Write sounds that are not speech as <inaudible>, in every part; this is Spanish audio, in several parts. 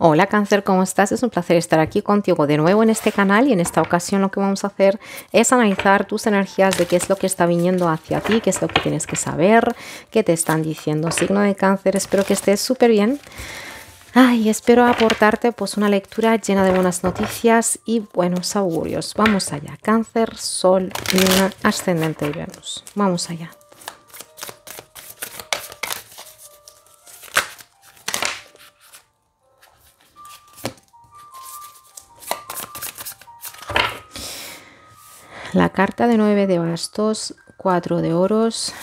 Hola cáncer, ¿cómo estás? Es un placer estar aquí contigo de nuevo en este canal y en esta ocasión lo que vamos a hacer es analizar tus energías de qué es lo que está viniendo hacia ti, qué es lo que tienes que saber, qué te están diciendo. Signo de cáncer, espero que estés súper bien. Ay, espero aportarte pues una lectura llena de buenas noticias y buenos augurios. Vamos allá, cáncer, sol, luna, ascendente y Venus. Vamos allá. La carta de 9 de bastos, 4 de oros,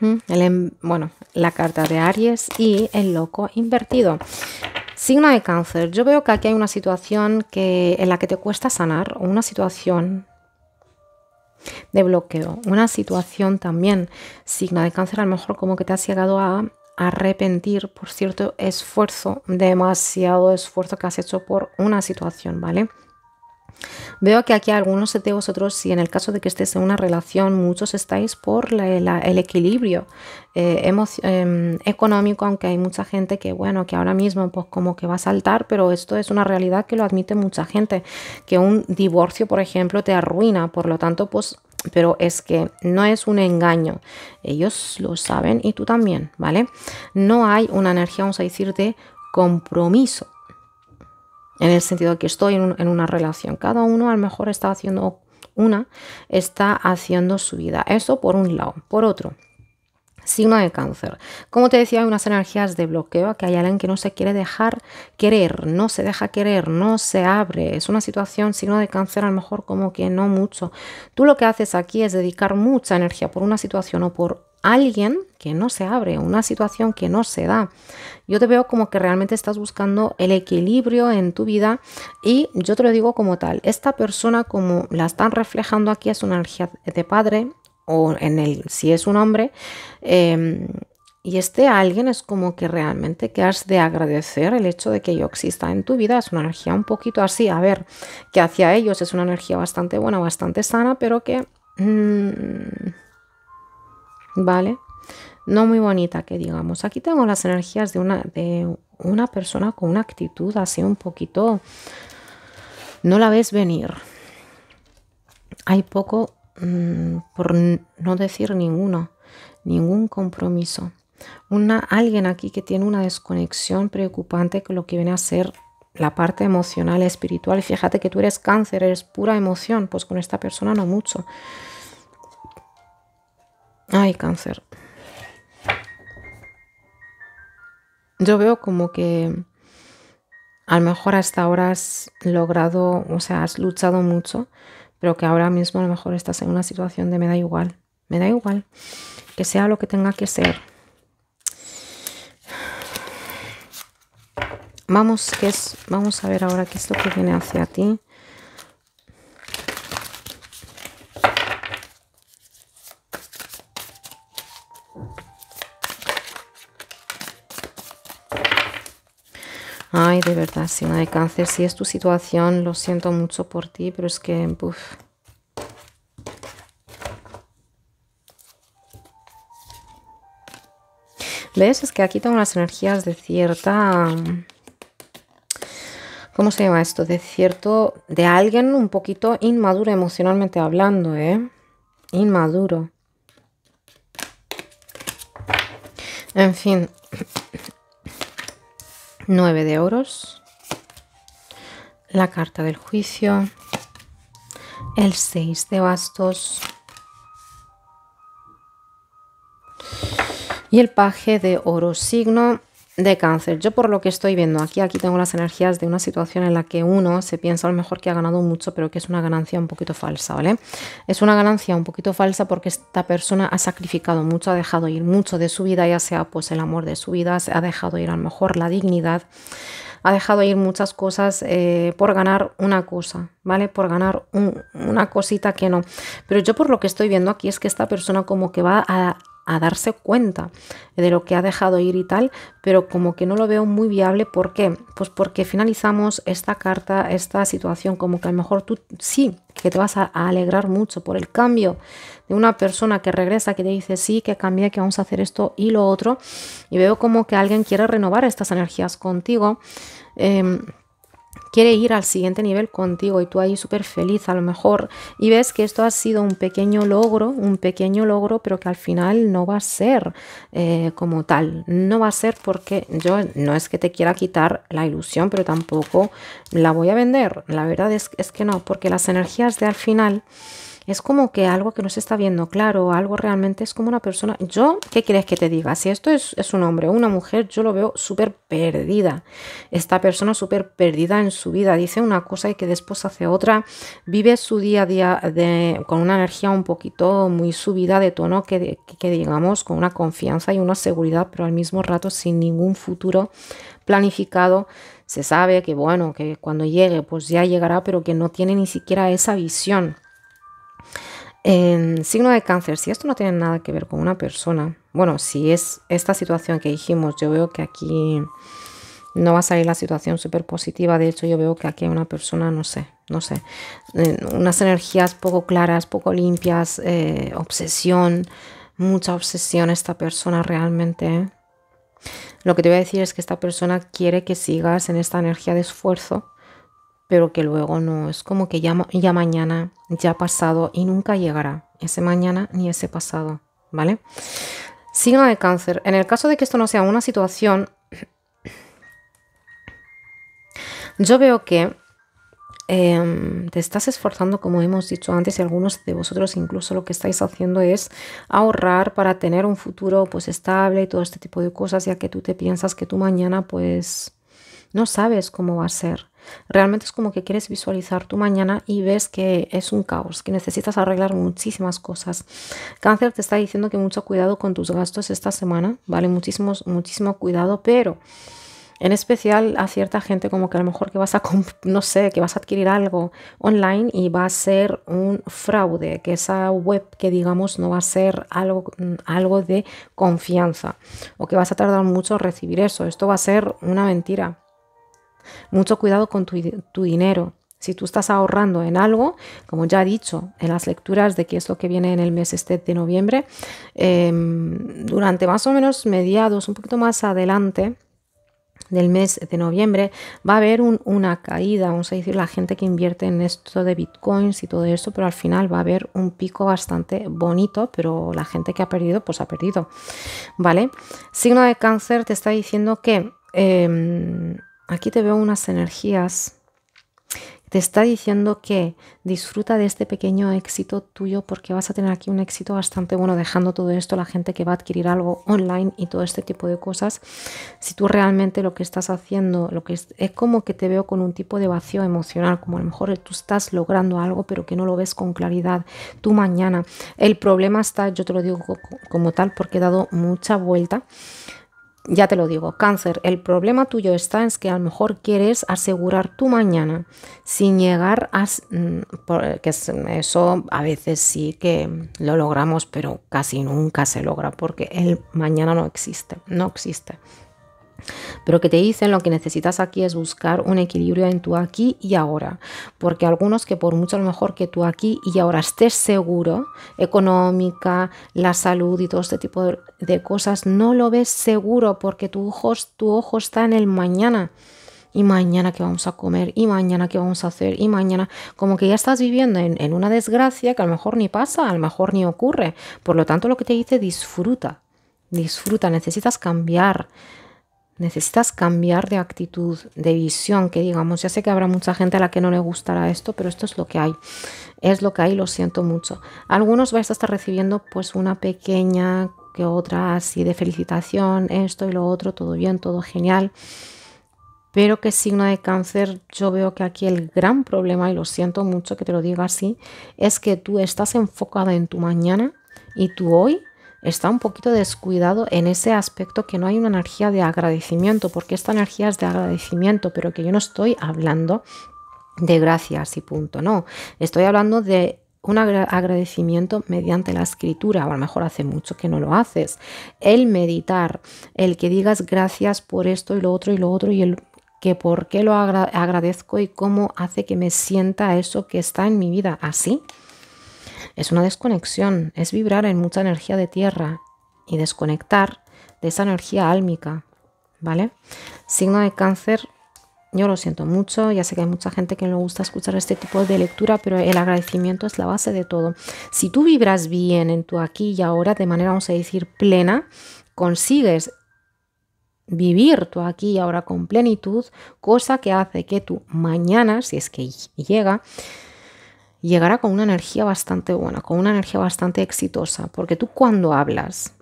mm, em, bueno, la carta de Aries y el loco invertido. Signo de cáncer. Yo veo que aquí hay una situación que, en la que te cuesta sanar, una situación de bloqueo, una situación también, signo de cáncer, a lo mejor como que te has llegado a arrepentir por cierto esfuerzo, demasiado esfuerzo que has hecho por una situación, ¿vale? Veo que aquí algunos de vosotros, si en el caso de que estés en una relación, muchos estáis por el equilibrio eh, em, económico, aunque hay mucha gente que, bueno, que ahora mismo pues como que va a saltar, pero esto es una realidad que lo admite mucha gente, que un divorcio, por ejemplo, te arruina, por lo tanto, pues pero es que no es un engaño. Ellos lo saben y tú también, ¿vale? No hay una energía, vamos a decir, de compromiso. En el sentido de que estoy en, una relación. Cada uno a lo mejor está haciendo una, está haciendo su vida. Eso por un lado. Por otro, signo de cáncer. Como te decía, hay unas energías de bloqueo, que hay alguien que no se quiere dejar querer, no se deja querer, no se abre. Es una situación, signo de cáncer, a lo mejor como que no mucho. Tú lo que haces aquí es dedicar mucha energía por una situación o por alguien que no se abre, una situación que no se da. Yo te veo como que realmente estás buscando el equilibrio en tu vida y yo te lo digo como tal, esta persona como la están reflejando aquí es una energía de padre o en el si es un hombre. Em, y este alguien es como que realmente que has de agradecer el hecho de que yo exista en tu vida. Es una energía un poquito así, a ver, que hacia ellos es una energía bastante buena, bastante sana, pero que mm, ¿vale? No muy bonita que digamos. Aquí tengo las energías de una, de una persona con una actitud así un poquito... No la ves venir. Hay poco, mm, por no decir ninguno, ningún compromiso. Una, alguien aquí que tiene una desconexión preocupante con lo que viene a ser la parte emocional, espiritual. Fíjate que tú eres cáncer, eres pura emoción, pues con esta persona no mucho. Ay, cáncer. Yo veo como que a lo mejor hasta ahora has logrado, o sea, has luchado mucho, pero que ahora mismo a lo mejor estás en una situación de me da igual, me da igual, que sea lo que tenga que ser. Vamos, que es, vamos a ver ahora qué es lo que viene hacia ti. Ay, de verdad, si no hay Cáncer, si es tu situación, lo siento mucho por ti, pero es que, ¿Ves? Es que aquí tengo las energías de cierta... ¿Cómo se llama esto? De cierto... De alguien un poquito inmaduro emocionalmente hablando, ¿eh? Inmaduro. En fin, 9 de oros, la carta del juicio, el 6 de bastos y el paje de oro signo de cáncer. Yo por lo que estoy viendo aquí, aquí tengo las energías de una situación en la que uno se piensa a lo mejor que ha ganado mucho, pero que es una ganancia un poquito falsa, ¿vale? Es una ganancia un poquito falsa porque esta persona ha sacrificado mucho, ha dejado ir mucho de su vida, ya sea pues el amor de su vida, se ha dejado ir a lo mejor la dignidad, ha dejado ir muchas cosas eh, por ganar una cosa, ¿vale? Por ganar una cosita que no. Pero yo por lo que estoy viendo aquí es que esta persona como que va a, a darse cuenta de lo que ha dejado ir y tal, pero como que no lo veo muy viable. ¿Por qué? Pues porque finalizamos esta carta, esta situación, como que a lo mejor tú sí, que te vas a, alegrar mucho por el cambio de una persona que regresa, que te dice sí, que cambia, que vamos a hacer esto y lo otro. Y veo como que alguien quiere renovar estas energías contigo. Em, quiere ir al siguiente nivel contigo y tú ahí súper feliz a lo mejor y ves que esto ha sido un pequeño logro, un pequeño logro, pero que al final no va a ser eh, como tal, no va a ser porque yo no es que te quiera quitar la ilusión, pero tampoco la voy a vender, la verdad es, es que no, porque las energías de al final es como que algo que no se está viendo claro, algo realmente es como una persona. Yo, ¿qué quieres que te diga? Si esto es, un hombre o una mujer, yo lo veo súper perdida. Esta persona súper perdida en su vida, dice una cosa y que después hace otra, vive su día a día con una energía un poquito muy subida de tono, que, que digamos, con una confianza y una seguridad, pero al mismo rato sin ningún futuro planificado se sabe que bueno, que cuando llegue pues ya llegará, pero que no tiene ni siquiera esa visión. En signo de cáncer, si esto no tiene nada que ver con una persona, bueno, si es esta situación que dijimos, yo veo que aquí no va a salir la situación súper positiva, de hecho yo veo que aquí hay una persona, no sé, no sé, unas energías poco claras, poco limpias, eh, obsesión, mucha obsesión esta persona realmente. ¿eh? Lo que te voy a decir es que esta persona quiere que sigas en esta energía de esfuerzo, pero que luego no es como que ya, mañana, ya pasado y nunca llegará ese mañana ni ese pasado, ¿vale? Signo de cáncer. En el caso de que esto no sea una situación, <clears throat> yo veo que em, te estás esforzando, como hemos dicho antes, y algunos de vosotros incluso lo que estáis haciendo es ahorrar para tener un futuro pues estable y todo este tipo de cosas, ya que tú te piensas que tú mañana pues no sabes cómo va a ser. Realmente es como que quieres visualizar tu mañana y ves que es un caos, que necesitas arreglar muchísimas cosas. Cáncer te está diciendo que mucho cuidado con tus gastos esta semana, ¿vale? muchísimo, muchísimo cuidado, pero en especial a cierta gente como que a lo mejor que vas a, no sé, que vas a adquirir algo online y va a ser un fraude, que esa web que digamos no va a ser algo, mm, algo de confianza o que vas a tardar mucho en recibir eso, esto va a ser una mentira. Mucho cuidado con tu, dinero. Si tú estás ahorrando en algo, como ya he dicho en las lecturas de qué es lo que viene en el mes este de noviembre, em, durante más o menos mediados, un poquito más adelante del mes de noviembre, va a haber una caída, vamos a decir, la gente que invierte en esto de bitcoins y todo eso, pero al final va a haber un pico bastante bonito, pero la gente que ha perdido, pues ha perdido, ¿vale? Signo de cáncer te está diciendo que... Em, aquí te veo unas energías. Te está diciendo que disfruta de este pequeño éxito tuyo porque vas a tener aquí un éxito bastante bueno dejando todo esto, la gente que va a adquirir algo online y todo este tipo de cosas. Si tú realmente lo que estás haciendo, lo que es, como que te veo con un tipo de vacío emocional, como a lo mejor tú estás logrando algo pero que no lo ves con claridad. Tú mañana. El problema está, yo te lo digo como tal porque he dado mucha vuelta ya te lo digo, cáncer, el problema tuyo está en que a lo mejor quieres asegurar tu mañana sin llegar a... Mm, que eso a veces sí que lo logramos, pero casi nunca se logra porque el mañana no existe, no existe. Pero que te dicen lo que necesitas aquí es buscar un equilibrio en tu aquí y ahora. Porque algunos que por mucho a lo mejor que tú aquí y ahora estés seguro, económica, la salud y todo este tipo de, cosas, no lo ves seguro porque tu ojo, tu ojo está en el mañana. Y mañana qué vamos a comer, y mañana qué vamos a hacer, y mañana como que ya estás viviendo en, en una desgracia que a lo mejor ni pasa, a lo mejor ni ocurre. Por lo tanto, lo que te dice, disfruta, disfruta, necesitas cambiar necesitas cambiar de actitud, de visión, que digamos, ya sé que habrá mucha gente a la que no le gustará esto, pero esto es lo que hay, es lo que hay, lo siento mucho. Algunos vais a estar recibiendo pues una pequeña que otra así de felicitación, esto y lo otro, todo bien, todo genial. Pero que signo de cáncer, yo veo que aquí el gran problema, y lo siento mucho que te lo diga así, es que tú estás enfocada en tu mañana y tu hoy está un poquito descuidado en ese aspecto que no hay una energía de agradecimiento, porque esta energía es de agradecimiento, pero que yo no estoy hablando de gracias y punto, no, estoy hablando de un agradecimiento mediante la escritura, a lo mejor hace mucho que no lo haces, el meditar, el que digas gracias por esto y lo otro y lo otro y el que por qué lo agradezco y cómo hace que me sienta eso que está en mi vida así. Es una desconexión, es vibrar en mucha energía de tierra y desconectar de esa energía álmica, ¿vale? Signo de cáncer, yo lo siento mucho, ya sé que hay mucha gente que no le gusta escuchar este tipo de lectura, pero el agradecimiento es la base de todo. Si tú vibras bien en tu aquí y ahora, de manera, vamos a decir, plena, consigues vivir tu aquí y ahora con plenitud, cosa que hace que tu mañana, si es que llega, llegará con una energía bastante buena, con una energía bastante exitosa, porque tú cuando hablas,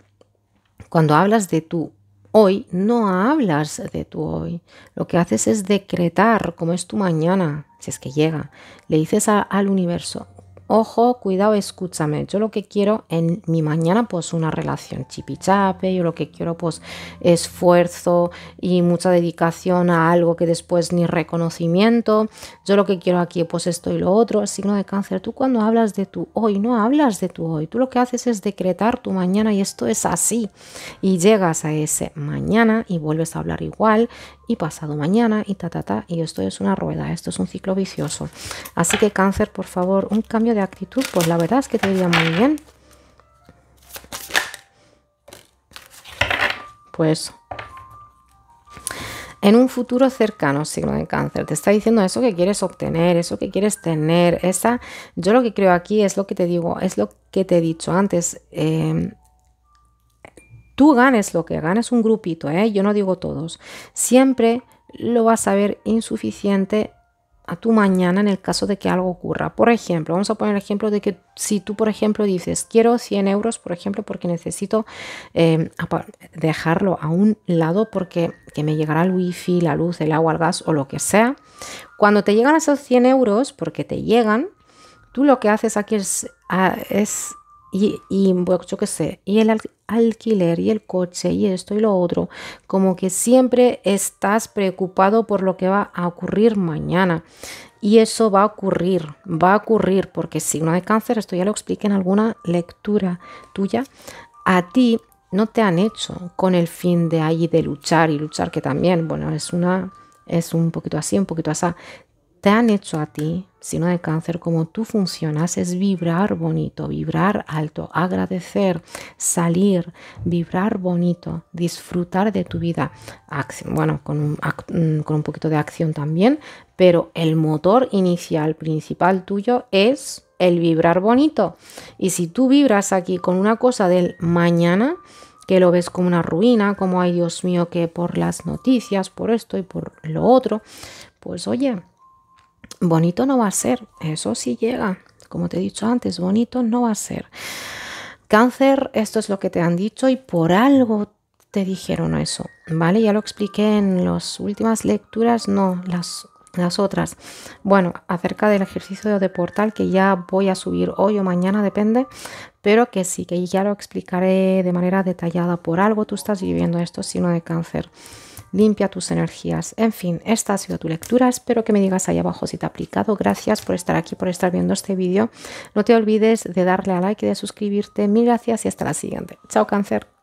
cuando hablas de tu hoy, no hablas de tu hoy, lo que haces es decretar cómo es tu mañana, si es que llega, le dices al universo, ojo, cuidado, escúchame. Yo lo que quiero en mi mañana, pues una relación chipichape, yo lo que quiero, pues esfuerzo y mucha dedicación a algo que después ni reconocimiento. Yo lo que quiero aquí, pues esto y lo otro. El signo de cáncer, tú cuando hablas de tu hoy, no hablas de tu hoy. Tú lo que haces es decretar tu mañana y esto es así. Y llegas a ese mañana y vuelves a hablar igual y pasado mañana y ta, ta, ta. Y esto es una rueda, esto es un ciclo vicioso. Así que cáncer, por favor, un cambio de actitud, pues la verdad es que te iría muy bien. Pues en un futuro cercano, signo de cáncer. Te está diciendo eso que quieres obtener, eso que quieres tener, esa... Yo lo que creo aquí es lo que te digo, es lo que te he dicho antes. Em, tú ganes lo que ganes un grupito, ¿eh? yo no digo todos. Siempre lo vas a ver insuficiente a tu mañana en el caso de que algo ocurra. Por ejemplo, vamos a poner el ejemplo de que si tú, por ejemplo, dices, quiero 100 euros, por ejemplo, porque necesito em, dejarlo a un lado porque que me llegará el wifi, la luz, el agua, el gas o lo que sea, cuando te llegan esos 100 euros, porque te llegan, tú lo que haces aquí es, ah, es y, pues, sé, y el alquiler y el coche y esto y lo otro, como que siempre estás preocupado por lo que va a ocurrir mañana. Y eso va a ocurrir, va a ocurrir, porque signo de cáncer, esto ya lo expliqué en alguna lectura tuya, a ti no te han hecho con el fin de ahí de luchar y luchar, que también, bueno, es una, es un poquito así, un poquito así, te han hecho a ti, sino de cáncer, como tú funcionas, es vibrar bonito, vibrar alto, agradecer, salir, vibrar bonito, disfrutar de tu vida, bueno, con un, mm, con un poquito de acción también, pero el motor inicial, principal tuyo es el vibrar bonito. Y si tú vibras aquí con una cosa del mañana, que lo ves como una ruina, como ay Dios mío, que por las noticias, por esto y por lo otro, pues oye, bonito no va a ser, eso sí llega, como te he dicho antes, bonito no va a ser. Cáncer, esto es lo que te han dicho y por algo te dijeron eso, ¿vale? Ya lo expliqué en las últimas lecturas, no, las, otras. Bueno, acerca del ejercicio de portal que ya voy a subir hoy o mañana, depende, pero que sí, que ya lo explicaré de manera detallada. Por algo tú estás viviendo esto, sino de cáncer limpia tus energías. En fin, esta ha sido tu lectura. Espero que me digas ahí abajo si te ha aplicado. Gracias por estar aquí, por estar viendo este vídeo. No te olvides de darle a like y de suscribirte. Mil gracias y hasta la siguiente. Chao, cáncer.